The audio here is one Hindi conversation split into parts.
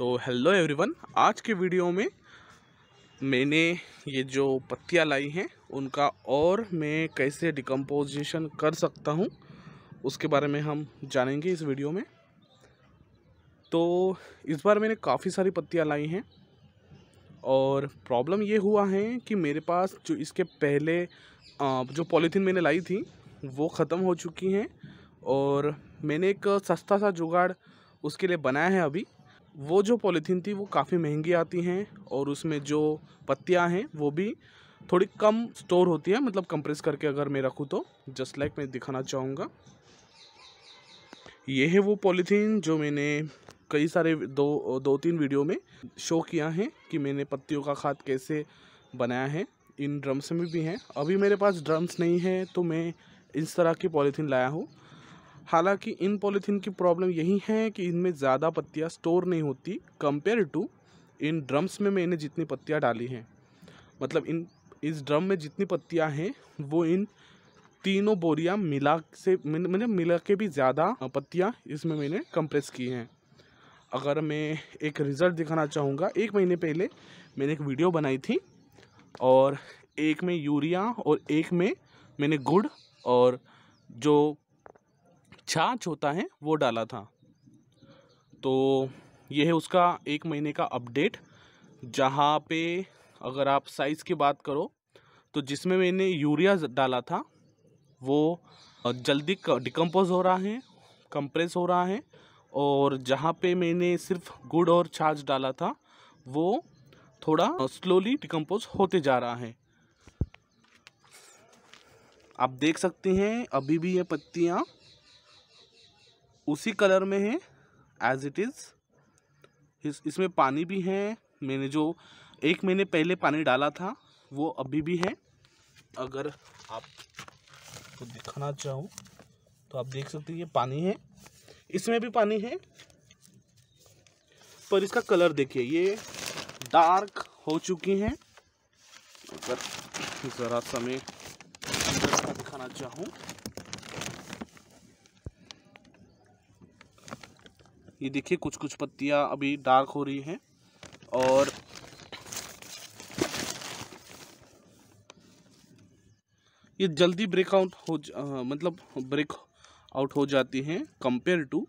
तो हेलो एवरीवन आज के वीडियो में मैंने ये जो पत्तियाँ लाई हैं उनका और मैं कैसे डिकम्पोजिशन कर सकता हूँ उसके बारे में हम जानेंगे इस वीडियो में तो इस बार मैंने काफ़ी सारी पत्तियाँ लाई हैं और प्रॉब्लम ये हुआ है कि मेरे पास जो इसके पहले जो पॉलीथीन मैंने लाई थी वो ख़त्म हो चुकी हैं और मैंने एक सस्ता सा जुगाड़ उसके लिए बनाया है अभी वो जो पॉलीथीन थी वो काफ़ी महंगी आती हैं और उसमें जो पत्तियाँ हैं वो भी थोड़ी कम स्टोर होती है मतलब कंप्रेस करके अगर मैं रखूँ तो जस्ट लाइक मैं दिखाना चाहूँगा ये है वो पॉलीथीन जो मैंने कई सारे दो दो तीन वीडियो में शो किया है कि मैंने पत्तियों का खाद कैसे बनाया है इन ड्रम्स में भी हैं अभी मेरे पास ड्रम्स नहीं है तो मैं इस तरह की पॉलीथीन लाया हूँ हालांकि इन पॉलीथीन की प्रॉब्लम यही है कि इनमें ज़्यादा पत्तियाँ स्टोर नहीं होती कंपेयर टू इन ड्रम्स में मैंने जितनी पत्तियाँ डाली हैं मतलब इन इस ड्रम में जितनी पत्तियाँ हैं वो इन तीनों बोरियाँ मिला से मैंने मिला के भी ज़्यादा पत्तियाँ इसमें मैंने कंप्रेस की हैं अगर मैं एक रिज़ल्ट दिखाना चाहूँगा एक महीने पहले मैंने एक वीडियो बनाई थी और एक में यूरिया और एक में मैंने गुड़ और जो छाछ होता है वो डाला था तो ये है उसका एक महीने का अपडेट जहाँ पे अगर आप साइज़ की बात करो तो जिसमें मैंने यूरिया डाला था वो जल्दी डिकम्पोज हो रहा है कंप्रेस हो रहा है और जहाँ पे मैंने सिर्फ गुड़ और छाछ डाला था वो थोड़ा स्लोली डिकम्पोज होते जा रहा है आप देख सकते हैं अभी भी ये पत्तियाँ उसी कलर में है एज इट इज़ इसमें पानी भी है मैंने जो एक महीने पहले पानी डाला था वो अभी भी है अगर आप तो दिखाना चाहूँ तो आप देख सकते हैं ये पानी है इसमें भी पानी है पर इसका कलर देखिए ये डार्क हो चुकी हैं अगर ज़रा समय दिखाना चाहूँ ये देखिए कुछ कुछ पत्तियाँ अभी डार्क हो रही हैं और ये जल्दी ब्रेकआउट हो आ, मतलब ब्रेक आउट हो जाती हैं कंपेयर टू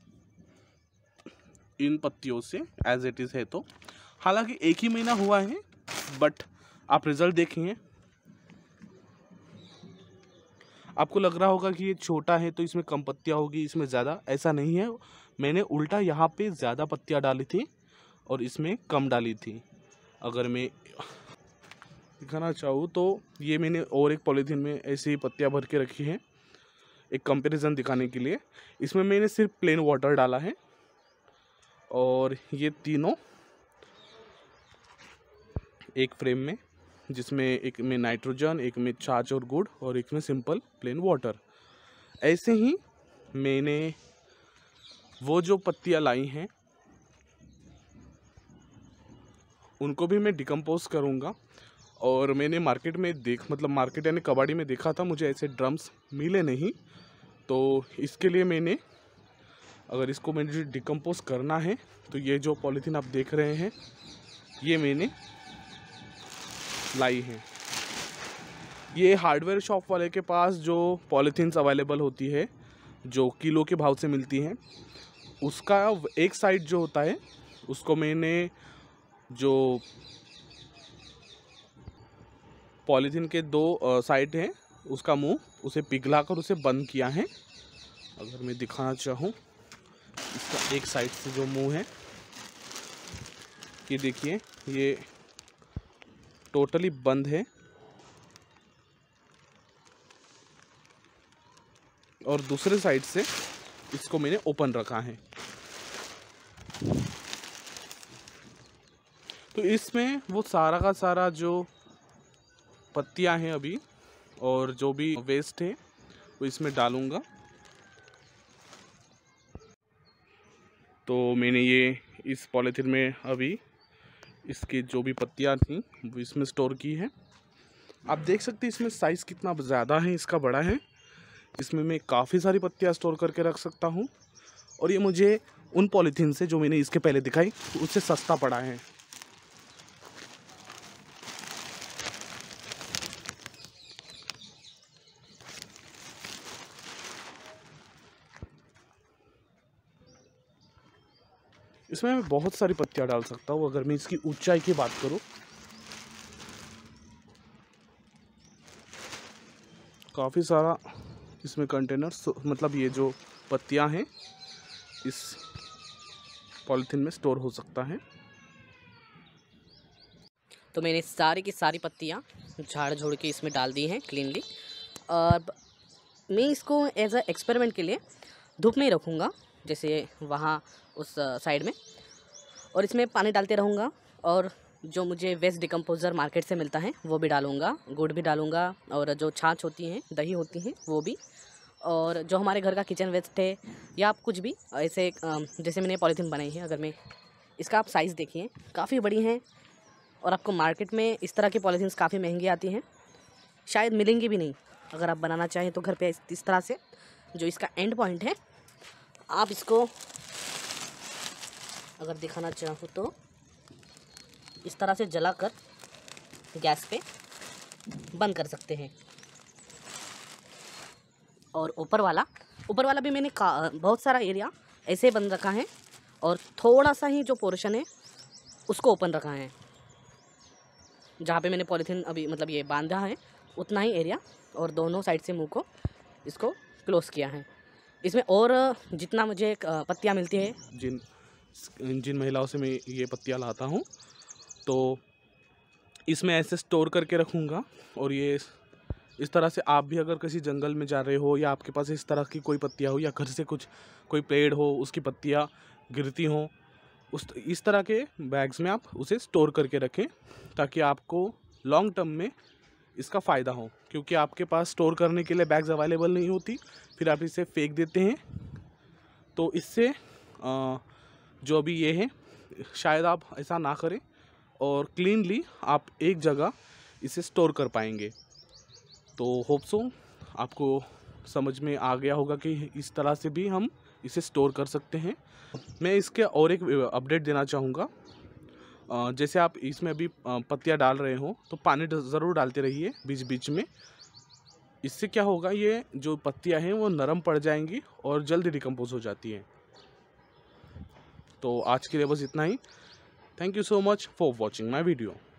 इन पत्तियों से एज इट इज़ है तो हालांकि एक ही महीना हुआ है बट आप रिज़ल्ट देखेंगे आपको लग रहा होगा कि ये छोटा है तो इसमें कम पत्तियाँ होगी इसमें ज़्यादा ऐसा नहीं है मैंने उल्टा यहाँ पे ज़्यादा पत्तियाँ डाली थी और इसमें कम डाली थी अगर मैं दिखाना चाहूँ तो ये मैंने और एक पॉलीथीन में ऐसी ही पत्तियाँ भर के रखी हैं एक कंपेरिज़न दिखाने के लिए इसमें मैंने सिर्फ प्लेन वाटर डाला है और ये तीनों एक फ्रेम में जिसमें एक में नाइट्रोजन एक में चार्ज और गुड़ और एक में सिंपल प्लेन वाटर ऐसे ही मैंने वो जो पत्तियाँ लाई हैं उनको भी मैं डिकम्पोज करूँगा और मैंने मार्केट में देख मतलब मार्केट यानी कबाड़ी में देखा था मुझे ऐसे ड्रम्स मिले नहीं तो इसके लिए मैंने अगर इसको मैंने डिकम्पोज करना है तो ये जो पॉलीथीन आप देख रहे हैं ये मैंने लाई हैं ये हार्डवेयर शॉप वाले के पास जो पॉलीथीन्स अवेलेबल होती है जो किलो के भाव से मिलती हैं उसका एक साइड जो होता है उसको मैंने जो पॉलीथीन के दो साइड हैं उसका मुंह उसे पिघला कर उसे बंद किया है अगर मैं दिखाना चाहूँ इसका एक साइड से जो मुंह है ये देखिए ये टोटली बंद है और दूसरे साइड से इसको मैंने ओपन रखा है तो इसमें वो सारा का सारा जो पत्तियां हैं अभी और जो भी वेस्ट है वो इसमें डालूंगा तो मैंने ये इस पॉलीथीन में अभी इसके जो भी पत्तियाँ थी वो इसमें स्टोर की हैं आप देख सकते हैं इसमें साइज़ कितना ज़्यादा है इसका बड़ा है इसमें मैं काफ़ी सारी पत्तियाँ स्टोर करके रख सकता हूँ और ये मुझे उन पॉलीथीन से जो मैंने इसके पहले दिखाई उससे सस्ता पड़ा है इसमें मैं बहुत सारी पत्तियाँ डाल सकता हूँ अगर मैं इसकी ऊंचाई की बात करूँ काफ़ी सारा इसमें कंटेनर तो मतलब ये जो पत्तियाँ हैं इस पॉलीथीन में स्टोर हो सकता है तो मैंने सारी की सारी पत्तियाँ झाड़ झोड़ के इसमें डाल दी हैं क्लीनली और मैं इसको एज अ एक्सपेरिमेंट के लिए धूप में रखूँगा जैसे वहाँ उस साइड में और इसमें पानी डालते रहूँगा और जो मुझे वेस्ट डिकम्पोज़र मार्केट से मिलता है वो भी डालूँगा गुड़ भी डालूँगा और जो छाछ होती हैं दही होती हैं वो भी और जो हमारे घर का किचन वेस्ट है या आप कुछ भी ऐसे जैसे मैंने पॉलीथीन बनाई है अगर मैं इसका आप साइज़ देखिए काफ़ी बड़ी हैं और आपको मार्केट में इस तरह की पॉलीथीन काफ़ी महंगी आती हैं शायद मिलेंगी भी नहीं अगर आप बनाना चाहें तो घर पर इस तरह से जो इसका एंड पॉइंट है आप इसको अगर दिखाना चाहो तो इस तरह से जला कर गैस पे बंद कर सकते हैं और ऊपर वाला ऊपर वाला भी मैंने बहुत सारा एरिया ऐसे बंद रखा है और थोड़ा सा ही जो पोर्शन है उसको ओपन रखा है जहाँ पे मैंने पॉलीथीन अभी मतलब ये बांधा है उतना ही एरिया और दोनों साइड से मुंह को इसको क्लोज़ किया है इसमें और जितना मुझे पत्तियाँ मिलती है जिन जिन महिलाओं से मैं ये पत्तियाँ लाता हूँ तो इसमें ऐसे स्टोर करके रखूँगा और ये इस तरह से आप भी अगर किसी जंगल में जा रहे हो या आपके पास इस तरह की कोई पत्तियाँ हो या घर से कुछ कोई पेड़ हो उसकी पत्तियाँ गिरती हों उस इस तरह के बैग्स में आप उसे स्टोर करके रखें ताकि आपको लॉन्ग टर्म में इसका फ़ायदा हो क्योंकि आपके पास स्टोर करने के लिए बैग्स अवेलेबल नहीं होती फिर आप इसे फेंक देते हैं तो इससे जो अभी ये है शायद आप ऐसा ना करें और क्लीनली आप एक जगह इसे स्टोर कर पाएंगे तो होप्सो आपको समझ में आ गया होगा कि इस तरह से भी हम इसे स्टोर कर सकते हैं मैं इसके और एक अपडेट देना चाहूँगा जैसे आप इसमें अभी पत्तियाँ डाल रहे हो तो पानी ज़रूर डालते रहिए बीच बीच में इससे क्या होगा ये जो पत्तियाँ हैं वो नरम पड़ जाएंगी और जल्दी डिकम्पोज हो जाती हैं तो आज के लिए बस इतना ही thank you so much for watching my video